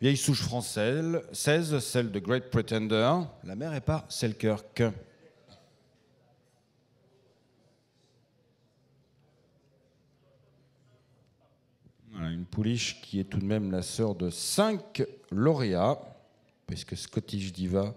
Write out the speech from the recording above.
Vieille souche française, 16, celle de Great Pretender. La mère est par Selkirk. une pouliche qui est tout de même la sœur de cinq lauréats, puisque Scottish Diva